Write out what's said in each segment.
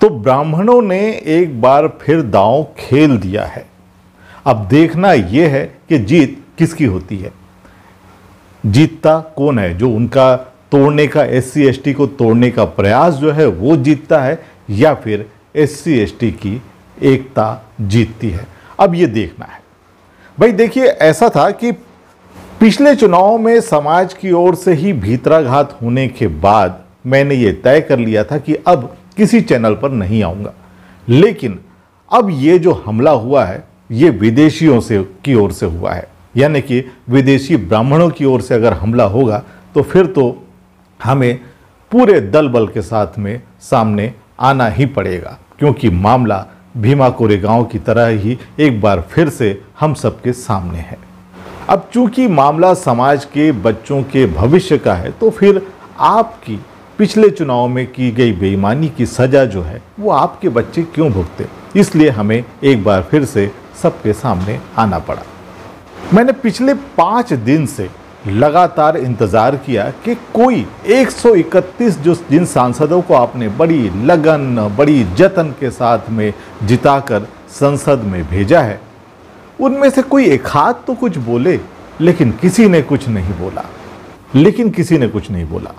तो ब्राह्मणों ने एक बार फिर दांव खेल दिया है अब देखना यह है कि जीत किसकी होती है जीतता कौन है जो उनका तोड़ने का एस सी को तोड़ने का प्रयास जो है वो जीतता है या फिर एस सी की एकता जीतती है अब ये देखना है भाई देखिए ऐसा था कि पिछले चुनाव में समाज की ओर से ही भीतराघात होने के बाद मैंने ये तय कर लिया था कि अब किसी चैनल पर नहीं आऊंगा लेकिन अब ये जो हमला हुआ है ये विदेशियों से की ओर से हुआ है यानी कि विदेशी ब्राह्मणों की ओर से अगर हमला होगा तो फिर तो हमें पूरे दल बल के साथ में सामने आना ही पड़ेगा क्योंकि मामला भीमा कोरेगांव की तरह ही एक बार फिर से हम सबके सामने है अब चूंकि मामला समाज के बच्चों के भविष्य का है तो फिर आपकी पिछले चुनाव में की गई बेईमानी की सज़ा जो है वो आपके बच्चे क्यों भुगते इसलिए हमें एक बार फिर से सबके सामने आना पड़ा मैंने पिछले पाँच दिन से लगातार इंतज़ार किया कि कोई 131 जो जिन सांसदों को आपने बड़ी लगन बड़ी जतन के साथ में जिताकर संसद में भेजा है उनमें से कोई एक हाथ तो कुछ बोले लेकिन किसी ने कुछ नहीं बोला लेकिन किसी ने कुछ नहीं बोला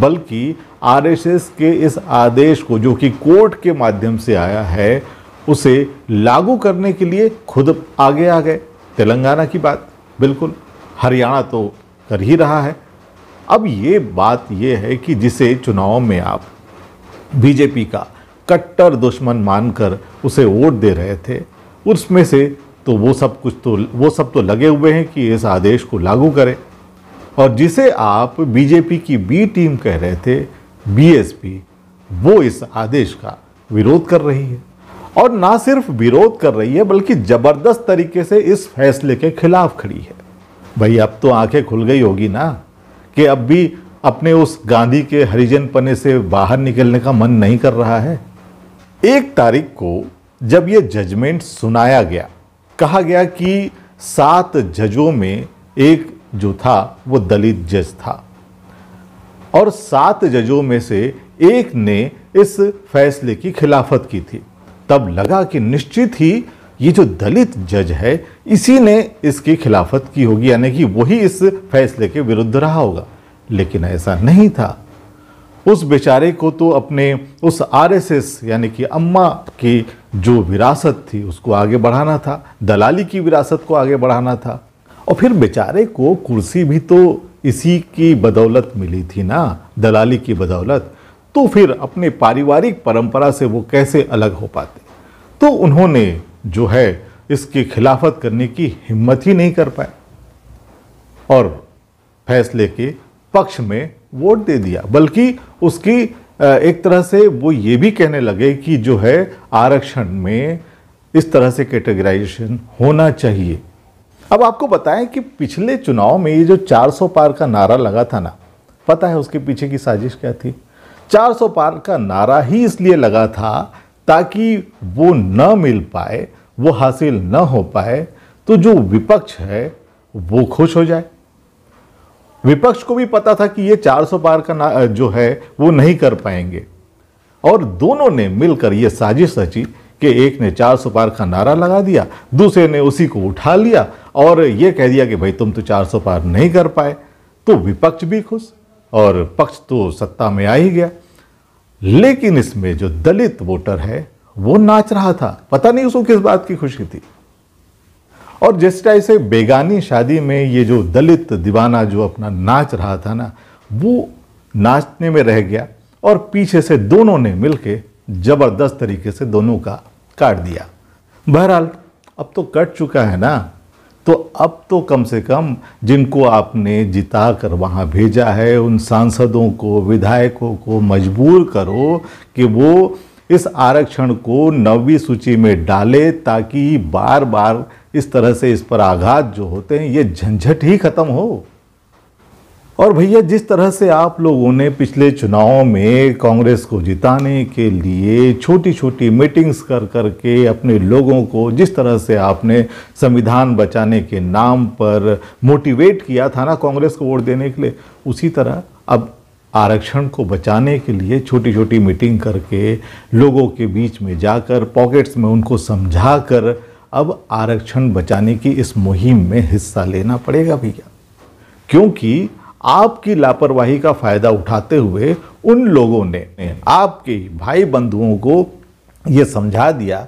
बल्कि आरएसएस के इस आदेश को जो कि कोर्ट के माध्यम से आया है उसे लागू करने के लिए खुद आगे आ गए तेलंगाना की बात बिल्कुल हरियाणा तो कर ही रहा है अब ये बात ये है कि जिसे चुनाव में आप बीजेपी का कट्टर दुश्मन मानकर उसे वोट दे रहे थे उसमें से तो वो सब कुछ तो वो सब तो लगे हुए हैं कि इस आदेश को लागू करें और जिसे आप बीजेपी की बी टीम कह रहे थे बीएसपी वो इस आदेश का विरोध कर रही है और ना सिर्फ विरोध कर रही है बल्कि ज़बरदस्त तरीके से इस फैसले के खिलाफ खड़ी है भाई अब तो आंखें खुल गई होगी ना कि अब भी अपने उस गांधी के हरिजन पने से बाहर निकलने का मन नहीं कर रहा है एक तारीख को जब ये जजमेंट सुनाया गया कहा गया कि सात जजों में एक जो था वो दलित जज था और सात जजों में से एक ने इस फैसले की खिलाफत की थी तब लगा कि निश्चित ही ये जो दलित जज है इसी ने इसकी खिलाफत की होगी यानी कि वही इस फैसले के विरुद्ध रहा होगा लेकिन ऐसा नहीं था उस बेचारे को तो अपने उस आरएसएस यानी कि अम्मा की जो विरासत थी उसको आगे बढ़ाना था दलाली की विरासत को आगे बढ़ाना था और फिर बेचारे को कुर्सी भी तो इसी की बदौलत मिली थी ना दलाली की बदौलत तो फिर अपने पारिवारिक परंपरा से वो कैसे अलग हो पाते तो उन्होंने जो है इसकी खिलाफत करने की हिम्मत ही नहीं कर पाए और फैसले के पक्ष में वोट दे दिया बल्कि उसकी एक तरह से वो ये भी कहने लगे कि जो है आरक्षण में इस तरह से कैटेगराइजेशन होना चाहिए अब आपको बताएं कि पिछले चुनाव में ये जो 400 पार का नारा लगा था ना पता है उसके पीछे की साजिश क्या थी 400 पार का नारा ही इसलिए लगा था ताकि वो न मिल पाए वो हासिल न हो पाए तो जो विपक्ष है वो खुश हो जाए विपक्ष को भी पता था कि ये 400 पार का ना जो है वो नहीं कर पाएंगे और दोनों ने मिलकर ये साजिश रची कि एक ने 400 पार का नारा लगा दिया दूसरे ने उसी को उठा लिया और ये कह दिया कि भाई तुम तो 400 पार नहीं कर पाए तो विपक्ष भी खुश और पक्ष तो सत्ता में आ ही गया लेकिन इसमें जो दलित वोटर है वो नाच रहा था पता नहीं उसको किस बात की खुशी थी और जिस टाइप से बेगानी शादी में ये जो दलित दीवाना जो अपना नाच रहा था ना वो नाचने में रह गया और पीछे से दोनों ने मिलके जबरदस्त तरीके से दोनों का काट दिया बहरहाल अब तो कट चुका है ना तो अब तो कम से कम जिनको आपने जिता कर वहाँ भेजा है उन सांसदों को विधायकों को मजबूर करो कि वो इस आरक्षण को नवी सूची में डाले ताकि बार बार इस तरह से इस पर आघात जो होते हैं ये झंझट ही खत्म हो और भैया जिस तरह से आप लोगों ने पिछले चुनाव में कांग्रेस को जिताने के लिए छोटी छोटी मीटिंग्स कर कर के अपने लोगों को जिस तरह से आपने संविधान बचाने के नाम पर मोटिवेट किया था ना कांग्रेस को वोट देने के लिए उसी तरह अब आरक्षण को बचाने के लिए छोटी छोटी मीटिंग करके लोगों के बीच में जाकर पॉकेट्स में उनको समझा कर अब आरक्षण बचाने की इस मुहिम में हिस्सा लेना पड़ेगा भैया क्योंकि आपकी लापरवाही का फायदा उठाते हुए उन लोगों ने आपके भाई बंधुओं को ये समझा दिया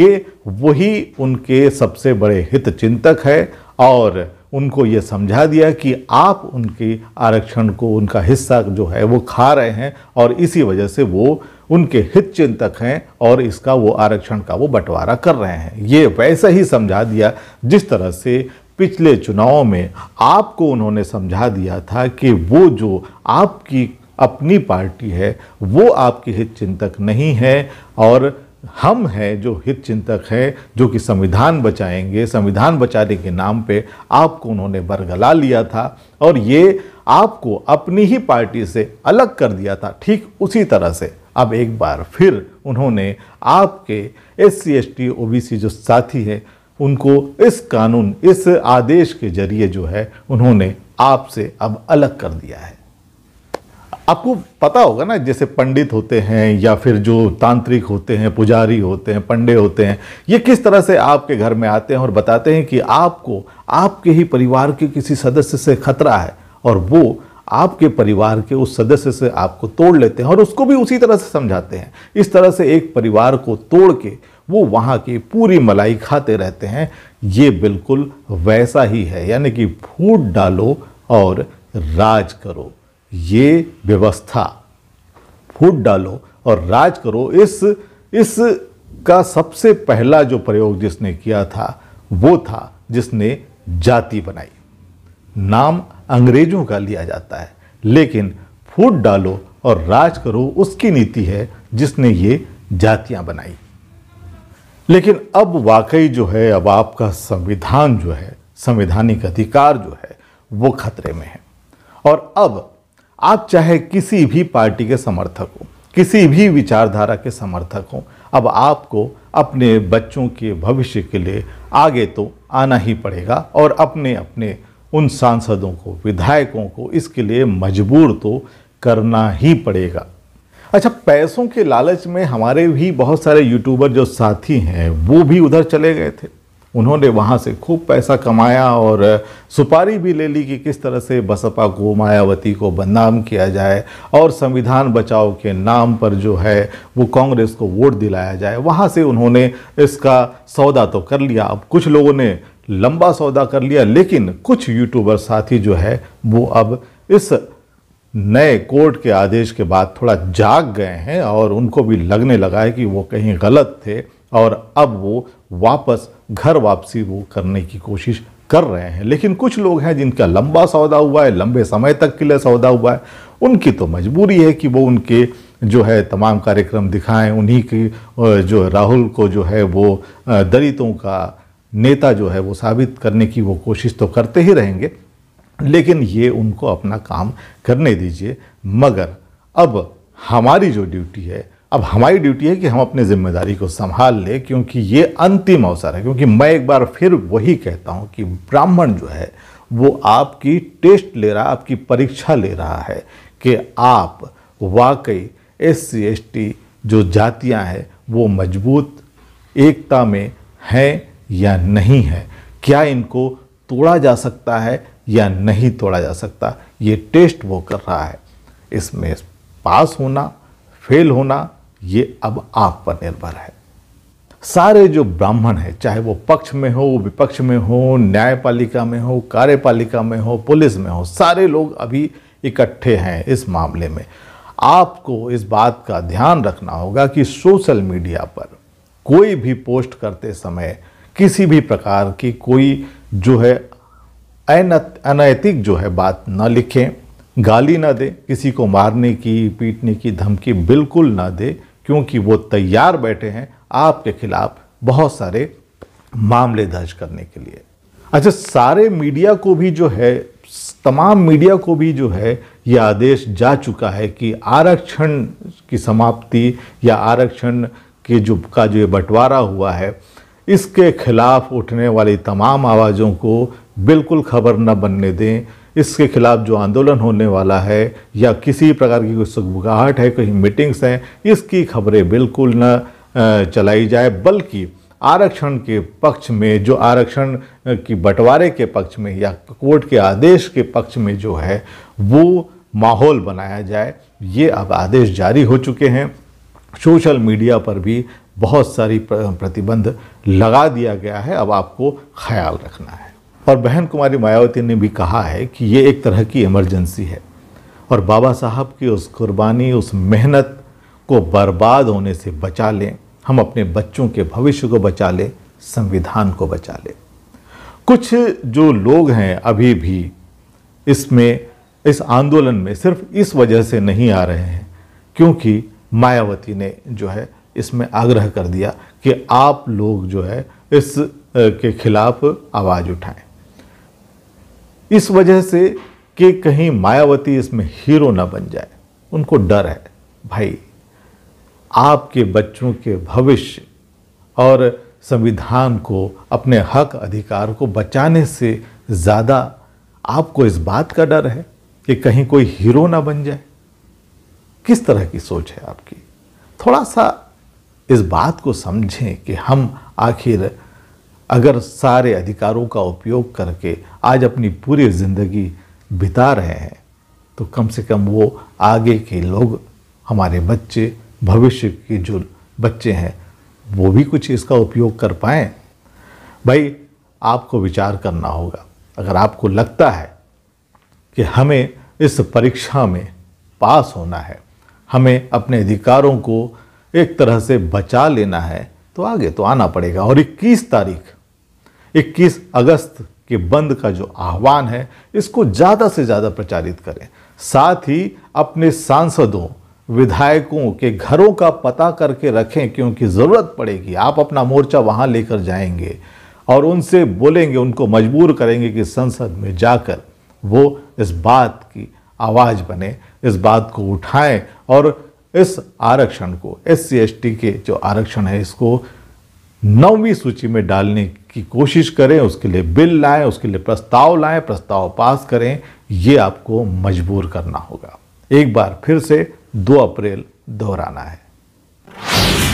कि वही उनके सबसे बड़े हित चिंतक है और उनको ये समझा दिया कि आप उनके आरक्षण को उनका हिस्सा जो है वो खा रहे हैं और इसी वजह से वो उनके हित चिंतक हैं और इसका वो आरक्षण का वो बंटवारा कर रहे हैं ये वैसा ही समझा दिया जिस तरह से पिछले चुनाव में आपको उन्होंने समझा दिया था कि वो जो आपकी अपनी पार्टी है वो आपकी हित चिंतक नहीं है और हम हैं जो हित चिंतक हैं जो कि संविधान बचाएंगे संविधान बचाने के नाम पे आपको उन्होंने बरगला लिया था और ये आपको अपनी ही पार्टी से अलग कर दिया था ठीक उसी तरह से अब एक बार फिर उन्होंने आपके S C S T O B C जो साथी हैं उनको इस कानून इस आदेश के जरिए जो है उन्होंने आपसे अब अलग कर दिया है आपको पता होगा ना जैसे पंडित होते हैं या फिर जो तांत्रिक होते हैं पुजारी होते हैं पंडे होते हैं ये किस तरह से आपके घर में आते हैं और बताते हैं कि आपको आपके ही परिवार के किसी सदस्य से खतरा है और वो आपके परिवार के उस सदस्य से आपको तोड़ लेते हैं और उसको भी उसी तरह से समझाते हैं इस तरह से एक परिवार को तोड़ के वो वहाँ की पूरी मलाई खाते रहते हैं ये बिल्कुल वैसा ही है यानी कि फूट डालो और राज करो ये व्यवस्था फूट डालो और राज करो इस इस का सबसे पहला जो प्रयोग जिसने किया था वो था जिसने जाति बनाई नाम अंग्रेजों का लिया जाता है लेकिन फूट डालो और राज करो उसकी नीति है जिसने ये जातियां बनाई लेकिन अब वाकई जो है अब आपका संविधान जो है संवैधानिक अधिकार जो है वो खतरे में है और अब आप चाहे किसी भी पार्टी के समर्थक हो किसी भी विचारधारा के समर्थक हो अब आपको अपने बच्चों के भविष्य के लिए आगे तो आना ही पड़ेगा और अपने अपने उन सांसदों को विधायकों को इसके लिए मजबूर तो करना ही पड़ेगा अच्छा पैसों के लालच में हमारे भी बहुत सारे यूट्यूबर जो साथी हैं वो भी उधर चले गए थे उन्होंने वहाँ से खूब पैसा कमाया और सुपारी भी ले ली कि किस तरह से बसपा को मायावती को बदनाम किया जाए और संविधान बचाओ के नाम पर जो है वो कांग्रेस को वोट दिलाया जाए वहाँ से उन्होंने इसका सौदा तो कर लिया अब कुछ लोगों ने लंबा सौदा कर लिया लेकिन कुछ यूट्यूबर साथी जो है वो अब इस नए कोर्ट के आदेश के बाद थोड़ा जाग गए हैं और उनको भी लगने लगा है कि वो कहीं गलत थे और अब वो वापस घर वापसी वो करने की कोशिश कर रहे हैं लेकिन कुछ लोग हैं जिनका लंबा सौदा हुआ है लंबे समय तक के लिए सौदा हुआ है उनकी तो मजबूरी है कि वो उनके जो है तमाम कार्यक्रम दिखाएं उन्हीं की जो राहुल को जो है वो दलितों का नेता जो है वो साबित करने की वो कोशिश तो करते ही रहेंगे लेकिन ये उनको अपना काम करने दीजिए मगर अब हमारी जो ड्यूटी है अब हमारी ड्यूटी है कि हम अपनी जिम्मेदारी को संभाल लें क्योंकि ये अंतिम अवसर है क्योंकि मैं एक बार फिर वही कहता हूँ कि ब्राह्मण जो है वो आपकी टेस्ट ले रहा आपकी परीक्षा ले रहा है कि आप वाकई एस सी एस टी जो जातियाँ हैं वो मजबूत एकता में हैं या नहीं है क्या इनको तोड़ा जा सकता है या नहीं तोड़ा जा सकता ये टेस्ट वो कर रहा है इसमें पास होना फेल होना ये अब आप पर निर्भर है सारे जो ब्राह्मण हैं चाहे वो पक्ष में हो विपक्ष में हो न्यायपालिका में हो कार्यपालिका में हो पुलिस में हो सारे लोग अभी इकट्ठे हैं इस मामले में आपको इस बात का ध्यान रखना होगा कि सोशल मीडिया पर कोई भी पोस्ट करते समय किसी भी प्रकार की कोई जो है अनैतिक जो है बात ना लिखें गाली ना दे किसी को मारने की पीटने की धमकी बिल्कुल ना दे क्योंकि वो तैयार बैठे हैं आपके खिलाफ बहुत सारे मामले दर्ज करने के लिए अच्छा सारे मीडिया को भी जो है तमाम मीडिया को भी जो है ये आदेश जा चुका है कि आरक्षण की समाप्ति या आरक्षण के जो का जो ये बंटवारा हुआ है इसके खिलाफ उठने वाली तमाम आवाज़ों को बिल्कुल खबर न बनने दें इसके खिलाफ जो आंदोलन होने वाला है या किसी प्रकार की कोई सुखबुकाहट है कहीं मीटिंग्स हैं इसकी खबरें बिल्कुल न चलाई जाए बल्कि आरक्षण के पक्ष में जो आरक्षण की बंटवारे के पक्ष में या कोर्ट के आदेश के पक्ष में जो है वो माहौल बनाया जाए ये अब आदेश जारी हो चुके हैं सोशल मीडिया पर भी बहुत सारी प्रतिबंध लगा दिया गया है अब आपको ख्याल रखना है और बहन कुमारी मायावती ने भी कहा है कि ये एक तरह की इमरजेंसी है और बाबा साहब की उस कुर्बानी उस मेहनत को बर्बाद होने से बचा लें हम अपने बच्चों के भविष्य को बचा लें संविधान को बचा लें कुछ जो लोग हैं अभी भी इसमें इस आंदोलन में सिर्फ इस वजह से नहीं आ रहे हैं क्योंकि मायावती ने जो है इसमें आग्रह कर दिया कि आप लोग जो है इस के खिलाफ आवाज़ उठाएं इस वजह से कि कहीं मायावती इसमें हीरो ना बन जाए उनको डर है भाई आपके बच्चों के भविष्य और संविधान को अपने हक अधिकार को बचाने से ज़्यादा आपको इस बात का डर है कि कहीं कोई हीरो ना बन जाए किस तरह की सोच है आपकी थोड़ा सा इस बात को समझें कि हम आखिर अगर सारे अधिकारों का उपयोग करके आज अपनी पूरी ज़िंदगी बिता रहे हैं तो कम से कम वो आगे के लोग हमारे बच्चे भविष्य के जो बच्चे हैं वो भी कुछ इसका उपयोग कर पाए भाई आपको विचार करना होगा अगर आपको लगता है कि हमें इस परीक्षा में पास होना है हमें अपने अधिकारों को एक तरह से बचा लेना है तो आगे तो आना पड़ेगा और 21 तारीख 21 अगस्त के बंद का जो आह्वान है इसको ज़्यादा से ज़्यादा प्रचारित करें साथ ही अपने सांसदों विधायकों के घरों का पता करके रखें क्योंकि ज़रूरत पड़ेगी आप अपना मोर्चा वहाँ लेकर जाएंगे और उनसे बोलेंगे उनको मजबूर करेंगे कि संसद में जाकर वो इस बात की आवाज़ बने इस बात को उठाएं और इस आरक्षण को एस सी के जो आरक्षण है इसको नौवीं सूची में डालने की कोशिश करें उसके लिए बिल लाएं उसके लिए प्रस्ताव लाएं प्रस्ताव पास करें ये आपको मजबूर करना होगा एक बार फिर से 2 अप्रैल दोहराना है